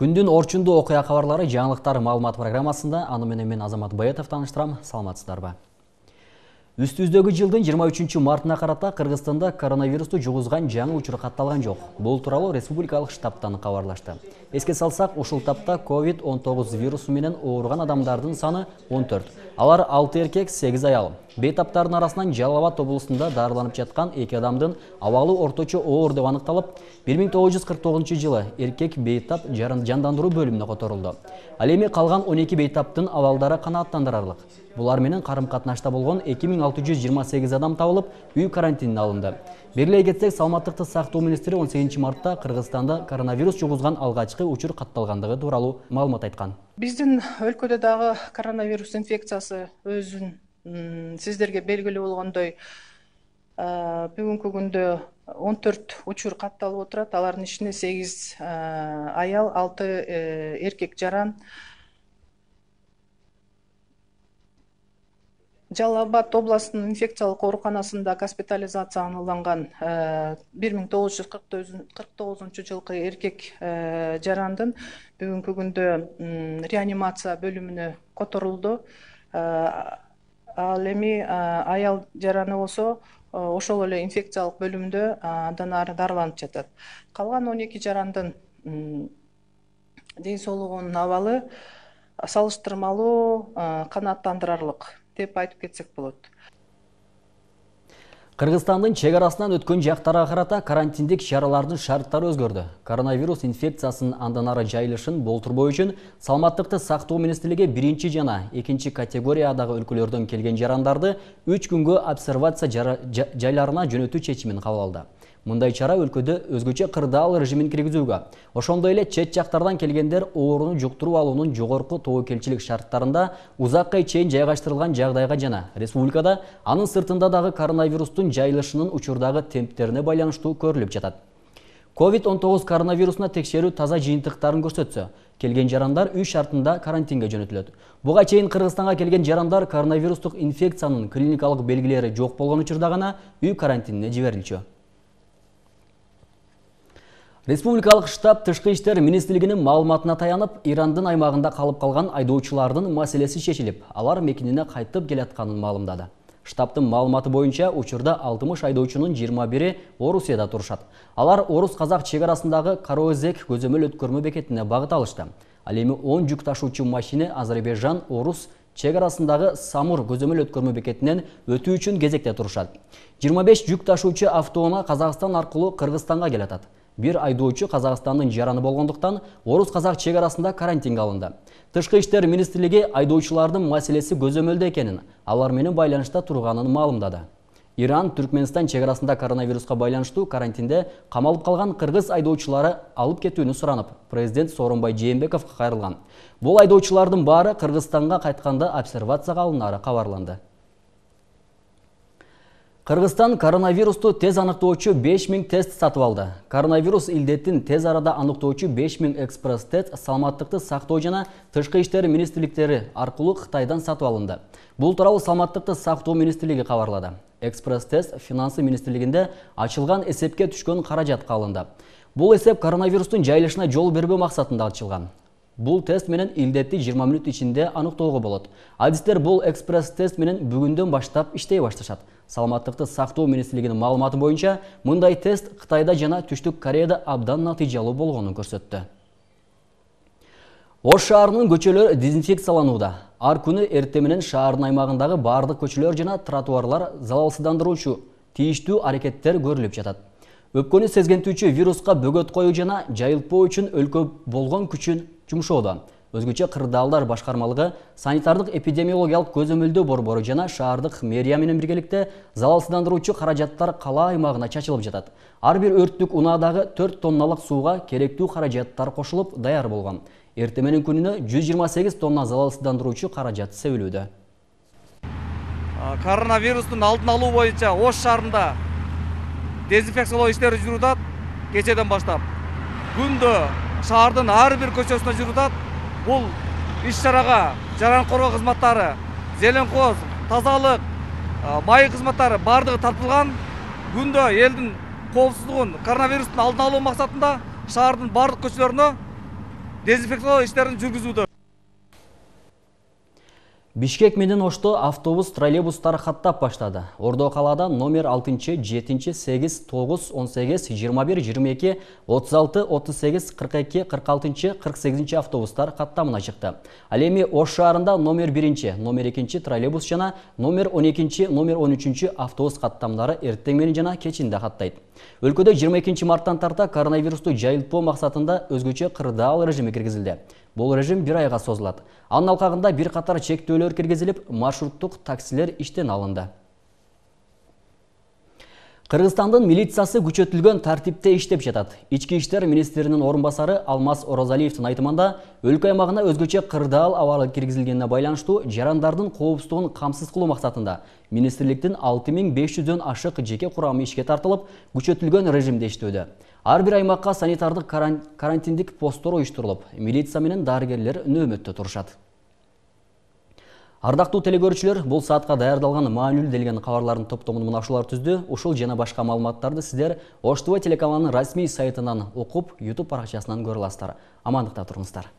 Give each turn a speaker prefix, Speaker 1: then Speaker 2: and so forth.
Speaker 1: күндүн орчынды окуя кабарлары жаңылықтар маалымат программасында аны менен мен азамат баетов тааныштырам ба. Үстіздегі жылдың 23 мартына қарата Қырғыстанда коронавирусты жугузган жаңы учур қатталған жоқ. Бұл туралы республикалық штабтан қаварлашты. Еске салсақ ұшыл тапта covid 19 вирусу менен оғырған адамдардың саны 14. алар 6 еркек 8 аял Бейтаптарын арасынан жалал абад дарыланып жатқан екі адамдың абалы ортачы оғыр деп 1949 жылы еркек бейтап жарын бөліміне қоторылды. ал эми қалған 12 бейтаптың авалдары канааттандырарлык булар қарым карым катнашта болгон 1628 адам табылып, үй карантиніне алынды. Берілей кетсек, салматтықты сақтыу министері 18 мартта Қырғызстанда коронавирус жоғызған алғачықы учур қатталғандығы туралу малымат айтқан.
Speaker 2: Біздің өлкөді дағы коронавирус инфекциясы өзін сіздерге белгілі болгондой бүгін күндө 14 учур катталып отурат алардын ішіне 8 аял 6 э, еркек жаран жалал абад областынын инфекциялык ооруканасында госпитализация уланган э, бир миң тогуз жүз кырк тогузунчу жылкы эркек э, жарандын бүгүнкү күндө реанимация бөлүмүнө которулду э, ал эми аял жараны болсо ошол эле инфекциялык бөлүмдө андан ары дарыланып жатат калган он эки жарандын ден соолугунун абалы салыштырмалуу канааттандырарлык деп айтып кетсек болады
Speaker 1: қырғызстандың шекарасынан өткен жақтарға қарата карантиндік шаралардың шарттары өзгерді. Коронавирус андан ары жайылышын болтырбой үшін салматтықты сақтау министрлігі бірінші жана екінші категориядағы өлкөлөрдөн келген жарандарды 3 күнгі обсервация жайларына жөнөтүү шешімін кабыл алды. мындай чара өлкөдө өзгөчө кырдаал режимин киргизүүгө ошондой эле чет жактардан келгендер ооруну жуктуруп алуунун жогорку тобокелчилик шарттарында узакка чейин жайгаштырылган жагдайга жана республикада анын сыртында дагы коронавирустун жайылышынын учурдагы темптерине байланыштуу көрүлүп жатат covid он тогуз коронавирусуна текшерүү таза жыйынтыктарын көрсөтсө келген жарандар үй шартында карантинге жөнөтүлөт буга чейин кыргызстанга келген жарандар коронавирустук инфекциянын клиникалык белгилери жок болгон учурда гана үй карантинине жиберилчү Республикалық штаб тұшқы іштер министрлігінің малыматына таянып, Ирандың аймағында қалып қалған айдаучылардың мәселесі шешіліп, алар мекеніне қайтып келетқанын малымдады. Штабтың малыматы бойынша ұшырда 60 айдаучының 21-і Орусияда тұрышады. Алар Орус-Қазақ шекарасындағы Кароозек көзөмөл өткөрмө бекетіне бағыт алышты. Ал эми 10 жүк ташуучу машине Азербайжан, Орус чек самур көзөмөл өткөрмө бекетінен өтүү үчүн кезекте турушат 25 жүк ташуучу автоуна Қазақстан арқылы кыргызстанга келатат бир айдоочу Қазақстанның жараны болғандықтан орыс Қазақ чек арасында карантинге алынды тышкы иштер министрлиги айдоочулардын маселеси көзөмөлдө екенін, алар менің байланышта тұрғанын малымдады. иран түркменстан чек арасында коронавирусқа байланышту, карантинде қамалып қалған қырғыз айдоочулары алып кетүүнү сұранып, президент сооронбай жээнбековго кайрылган Бұл айдоочулардын бары Қырғызстанға қайтқанда обсервацияға алынары кабарланды Қырғызстан коронавирусты тез 5 5000 тест сатып алды. Коронавирус үлдеттін тез арада 5 5000 экспресс тест саламаттықты сақты жана тышқы іштері министрликтери арқылы Қытайдан сатып алынды. Бұл туралы саламаттықты сақтау министрлиги кабарлады. Экспресс тест финансы министрлигинде ашылған эсепке түшкөн қаражат қалынды. Бұл эсеп коронавирустың жайылышына жол бербөө мақсатында ашылған. бул тест менен илдетти жыйырма мүнөт ичинде аныктоого болот адистер бул экспресс тест менен бүгүндөн баштап иштей башташат саламаттыкты сактоо министрлигинин маалыматы боюнча мындай тест кытайда жана түштүк кореяда абдан натыйжалуу болгонун көрсөттү ош шаарынын көчөлөрү дезинфекцияланууда ар күнү эртең менен шаардын аймагындагы баардык көчөлөр жана тротуарлар залалсыздандыруучу тийиштүү аракеттер көрүлүп жатат өпкөнү сезгентүүчү вируска бөгөт коюу жана жайылтпоо үчүн өлкө болгон күчүн жумшоодо өзгөчө кырдаалдар башкармалыгы санитардык эпидемиологиялык көзөмөлдөө борбору жана шаардык мэрия менен биргеликте залалсыздандыруучу каражаттар қала аймагына чачылып жатат ар бир өрттүк унаадагы төрт тонналық сууга керектүү каражаттар кошулуп даяр болған. Ертеменің күніні 128 тонна залалсыздандыруучу каражат себилүүдө коронавирустун алдын алуу боюнча ош шаарында дезинфекциялоо иштери баштап шаһардың әрбір көшесіне атат бұл іс шараға жаран қорғау қызматтары зеленқоз тазалық э, май қызматтары бардығы тартылған күндө елдің қауіпсіздігін коронавирустың алдын алу мақсатында шаһардың барлық көшелеріне дезинфекциялау істерін жүргізуді Бишкек менен Ошто автобус, троллейбустар хаттап баштады. Ордо қалада номер 6, 7, 8, 9, 18, 21, 22, 36, 38, 42, 46, 48 автобустар хаттамына шықты. Алеми эми Ош шарында номер 1, номер 2 троллейбус жана номер 12, номер 13 автобус хаттамдары эртең жана кечинде хаттайды. Өлкөдө 22 марттан тарта коронавирусту жайылтпо мақсатында өзгөчө қырдаал режимі киргізілді. Бұл режим бір айға созылады. Анын алқағында бір қатар шектеулер кіргізіліп, маршруттық таксилер іштен алынды. Қырғызстандың милициясы күчетілген тәртіпте іштеп жатады. Ичкі іштер министерінің орынбасары Алмаз Орозалиевтің айтыманда өлкі аймағына өзгөче қырдаал аварлық кергізілгеніне байланышту жарандардың қоғыпстығын қамсыз қылу мақсатында министрліктің 6500-ден ашық жеке құрамы ішке тартылып, күчөтілген режимде іштеуді әрбір аймаққа санитардық карантиндік посттор уюштурулуп милиция менен дарыгерлер нөөмөттө турушат ардактуу телекөрүүчүлөр бул саатка даярдалган маанилүү делген кабарлардын топтомун мына түзді. түздү ушул жана башка маалыматтарды сиздер ош тв сайтынан окуп Ютуб баракчасынан көрө аласыздар амандыкта туруңуздар